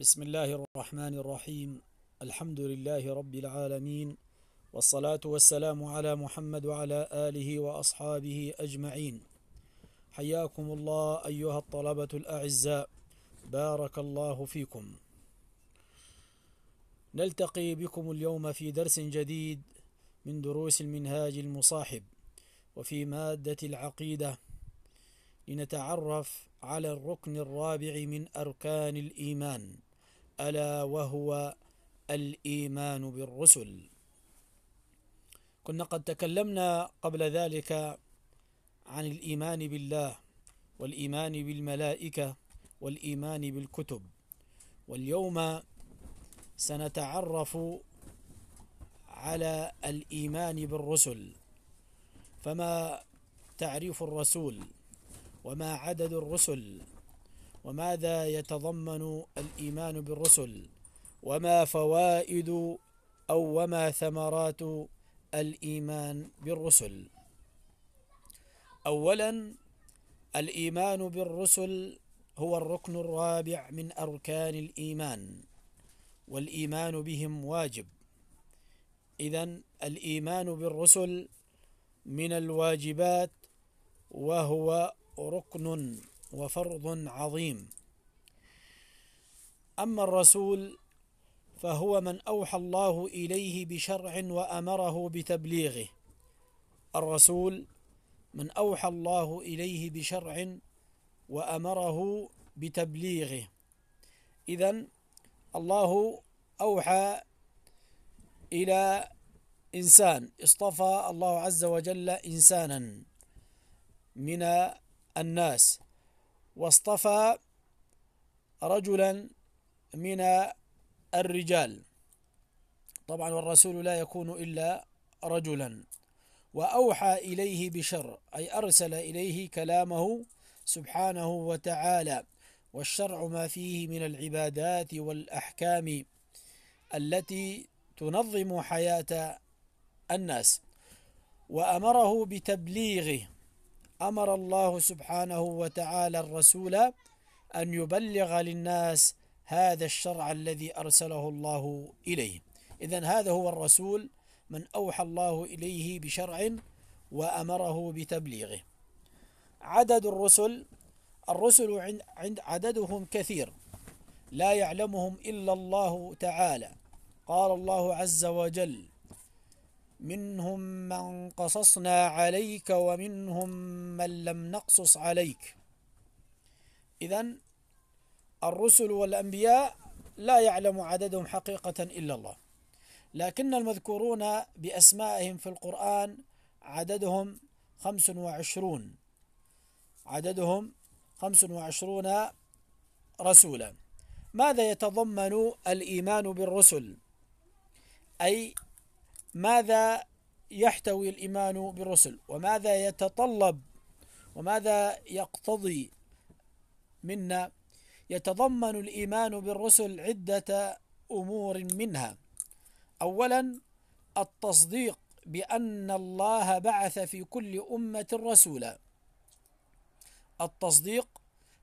بسم الله الرحمن الرحيم الحمد لله رب العالمين والصلاة والسلام على محمد وعلى آله وأصحابه أجمعين حياكم الله أيها الطلبة الأعزاء بارك الله فيكم نلتقي بكم اليوم في درس جديد من دروس المنهاج المصاحب وفي مادة العقيدة لنتعرف على الركن الرابع من أركان الإيمان ألا وهو الإيمان بالرسل كنا قد تكلمنا قبل ذلك عن الإيمان بالله والإيمان بالملائكة والإيمان بالكتب واليوم سنتعرف على الإيمان بالرسل فما تعريف الرسول وما عدد الرسل وماذا يتضمن الإيمان بالرسل وما فوائد أو وما ثمرات الإيمان بالرسل أولا الإيمان بالرسل هو الركن الرابع من أركان الإيمان والإيمان بهم واجب إذا الإيمان بالرسل من الواجبات وهو ركن وفرض عظيم أما الرسول فهو من أوحى الله إليه بشرع وأمره بتبليغه الرسول من أوحى الله إليه بشرع وأمره بتبليغه إذا الله أوحى إلى إنسان اصطفى الله عز وجل إنسانا من الناس واصطفى رجلا من الرجال طبعا والرسول لا يكون إلا رجلا وأوحى إليه بشر أي أرسل إليه كلامه سبحانه وتعالى والشرع ما فيه من العبادات والأحكام التي تنظم حياة الناس وأمره بتبليغه أمر الله سبحانه وتعالى الرسول أن يبلغ للناس هذا الشرع الذي أرسله الله إليه إذا هذا هو الرسول من أوحى الله إليه بشرع وأمره بتبليغه عدد الرسل الرسل عند عددهم كثير لا يعلمهم إلا الله تعالى قال الله عز وجل منهم من قصصنا عليك ومنهم من لم نقصص عليك إذا الرسل والأنبياء لا يعلم عددهم حقيقة إلا الله لكن المذكورون بأسمائهم في القرآن عددهم خمس وعشرون عددهم خمس وعشرون رسولا ماذا يتضمن الإيمان بالرسل أي ماذا يحتوي الإيمان بالرسل وماذا يتطلب وماذا يقتضي منا يتضمن الإيمان بالرسل عدة أمور منها أولا التصديق بأن الله بعث في كل أمة رسولا التصديق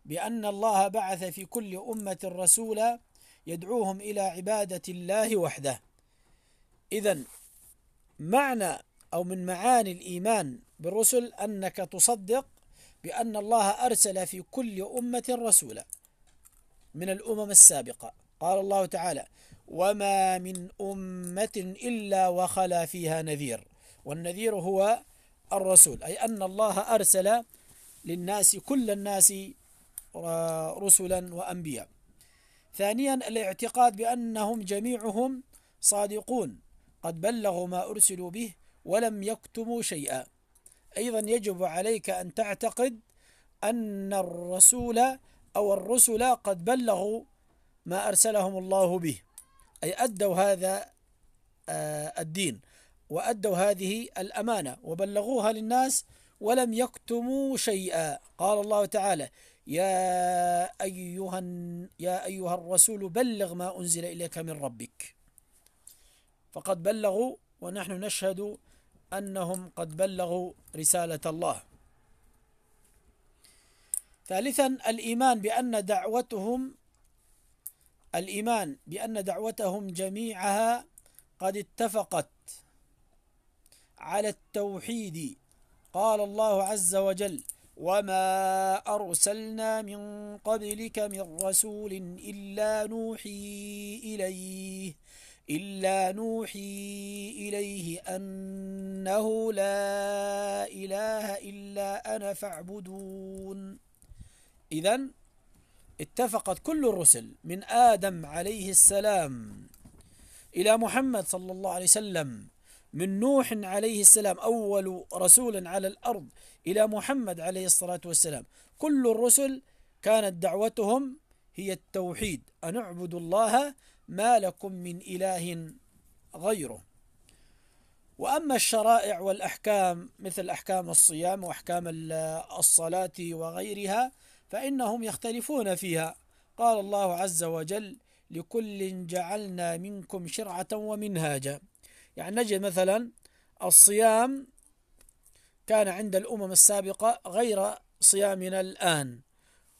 بأن الله بعث في كل أمة رسولا يدعوهم إلى عبادة الله وحده إذا معنى أو من معاني الإيمان بالرسل أنك تصدق بأن الله أرسل في كل أمة رسولا من الأمم السابقة قال الله تعالى وما من أمة إلا وخلا فيها نذير والنذير هو الرسول أي أن الله أرسل للناس كل الناس آه، رسلا وأنبياء ثانيا الاعتقاد بأنهم جميعهم صادقون قد بلغوا ما أرسلوا به ولم يكتموا شيئا أيضا يجب عليك أن تعتقد أن الرسول أو الرسل قد بلغوا ما أرسلهم الله به أي أدوا هذا آه، الدين وأدوا هذه الأمانة وبلغوها للناس ولم يكتموا شيئا قال الله تعالى يا أيها يا أيها الرسول بلغ ما أنزل إليك من ربك فقد بلغوا ونحن نشهد أنهم قد بلغوا رسالة الله ثالثا الإيمان بأن دعوتهم الإيمان بأن دعوتهم جميعها قد اتفقت على التوحيد قال الله عز وجل وما أرسلنا من قبلك من رسول إلا نوحي إليه إلا نوحي إليه أنه لا إله إلا أنا فاعبدون إذا اتفقت كل الرسل من آدم عليه السلام إلى محمد صلى الله عليه وسلم من نوح عليه السلام أول رسول على الأرض إلى محمد عليه الصلاة والسلام كل الرسل كانت دعوتهم هي التوحيد أن اعبدوا الله ما لكم من إله غيره وأما الشرائع والأحكام مثل أحكام الصيام وأحكام الصلاة وغيرها فإنهم يختلفون فيها قال الله عز وجل لكل جعلنا منكم شرعة ومنهاجا يعني نجد مثلا الصيام كان عند الأمم السابقة غير صيامنا الآن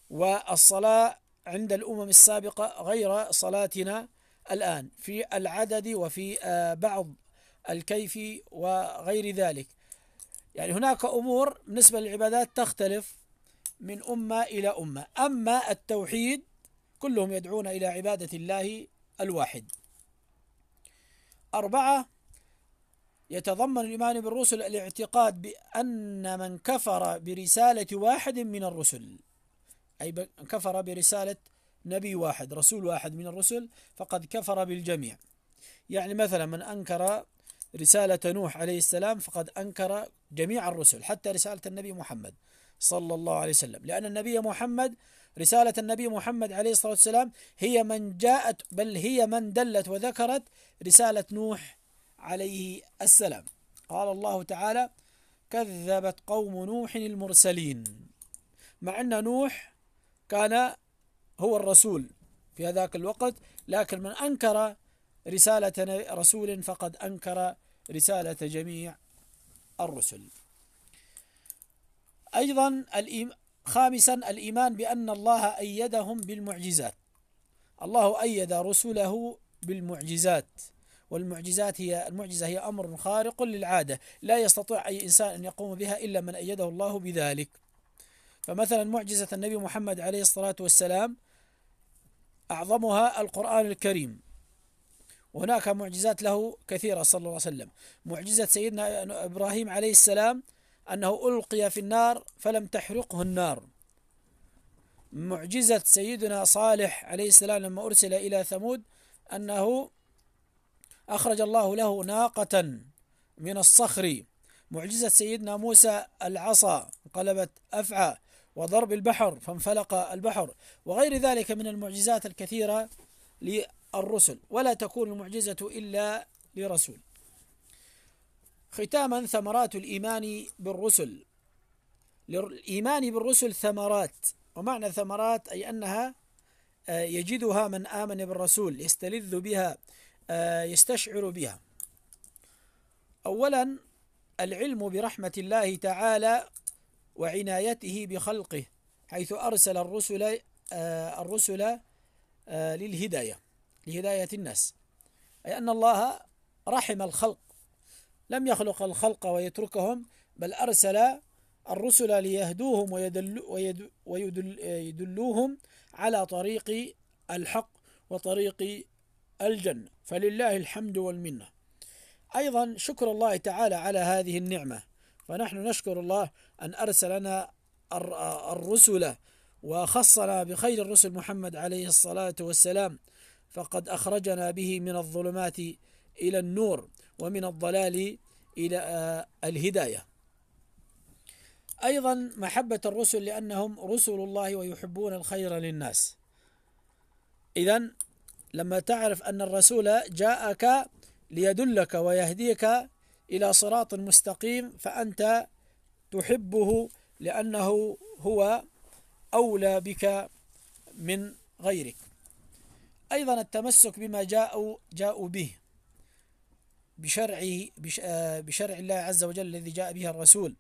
والصلاة عند الأمم السابقة غير صلاتنا الآن في العدد وفي آه، بعض الكيف وغير ذلك يعني هناك أمور بالنسبة للعبادات تختلف من أمة إلى أمة أما التوحيد كلهم يدعون إلى عبادة الله الواحد أربعة يتضمن الإيمان بالرسل الاعتقاد بأن من كفر برسالة واحد من الرسل أي من كفر برسالة نبي واحد رسول واحد من الرسل فقد كفر بالجميع يعني مثلا من أنكر رسالة نوح عليه السلام فقد أنكر جميع الرسل حتى رسالة النبي محمد صلى الله عليه وسلم لأن النبي محمد رسالة النبي محمد عليه الصلاة والسلام هي من جاءت بل هي من دلت وذكرت رسالة نوح عليه السلام قال الله تعالى كذبت قوم نوح المرسلين مع أن نوح كان هو الرسول في هذاك الوقت لكن من أنكر رسالة رسول فقد أنكر رسالة جميع الرسل أيضا خامسا الإيمان بأن الله أيدهم بالمعجزات الله أيد رسله بالمعجزات والمعجزات هي المعجزة هي أمر خارق للعادة لا يستطيع أي إنسان أن يقوم بها إلا من أيده الله بذلك فمثلا معجزة النبي محمد عليه الصلاة والسلام أعظمها القرآن الكريم وهناك معجزات له كثيرة صلى الله عليه وسلم معجزة سيدنا إبراهيم عليه السلام أنه ألقي في النار فلم تحرقه النار معجزة سيدنا صالح عليه السلام لما أرسل إلى ثمود أنه أخرج الله له ناقة من الصخر معجزة سيدنا موسى العصا انقلبت أفعى وضرب البحر فانفلق البحر وغير ذلك من المعجزات الكثيرة للرسل ولا تكون المعجزة إلا لرسول ختاما ثمرات الإيمان بالرسل للإيمان بالرسل ثمرات ومعنى ثمرات أي أنها آه، يجدها من آمن بالرسول يستلذ بها آه، يستشعر بها أولا العلم برحمة الله تعالى وعنايته بخلقه حيث أرسل الرسل آه، الرسل آه، للهداية لهداية الناس أي أن الله رحم الخلق لم يخلق الخلق ويتركهم بل أرسل الرسل ليهدوهم ويدل ويدلوهم على طريق الحق وطريق الجنة فلله الحمد والمنة أيضا شكر الله تعالى على هذه النعمة فنحن نشكر الله أن أرسلنا الرسل وخصنا بخير الرسل محمد عليه الصلاة والسلام فقد أخرجنا به من الظلمات إلى النور ومن الضلال إلى الهداية أيضا محبة الرسل لأنهم رسل الله ويحبون الخير للناس إذا لما تعرف أن الرسول جاءك ليدلك ويهديك إلى صراط مستقيم فأنت تحبه لأنه هو أولى بك من غيرك أيضا التمسك بما جاءوا جاءوا به بشرع آه، بشرع الله عز وجل الذي جاء به الرسول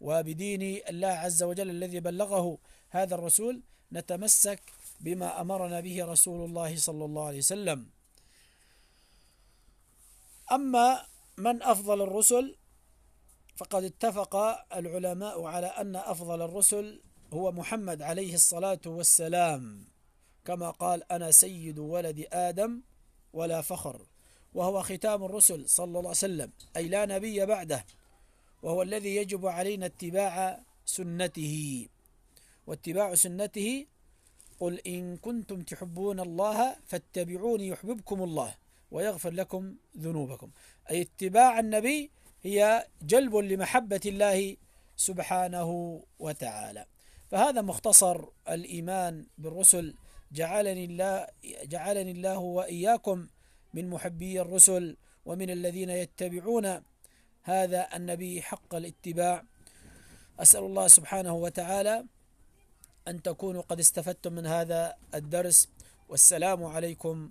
وبدين الله عز وجل الذي بلغه هذا الرسول نتمسك بما أمرنا به رسول الله صلى الله عليه وسلم أما من أفضل الرسل فقد اتفق العلماء على أن أفضل الرسل هو محمد عليه الصلاة والسلام كما قال أنا سيد ولد آدم ولا فخر وهو ختام الرسل صلى الله عليه وسلم أي لا نبي بعده وهو الذي يجب علينا اتباع سنته واتباع سنته قل إن كنتم تحبون الله فاتبعوني يحببكم الله ويغفر لكم ذنوبكم أي اتباع النبي هي جلب لمحبة الله سبحانه وتعالى فهذا مختصر الإيمان بالرسل جعلني الله جعلني الله وإياكم من محبي الرسل ومن الذين يتبعون هذا النبي حق الاتباع أسأل الله سبحانه وتعالى أن تكونوا قد استفدتم من هذا الدرس والسلام عليكم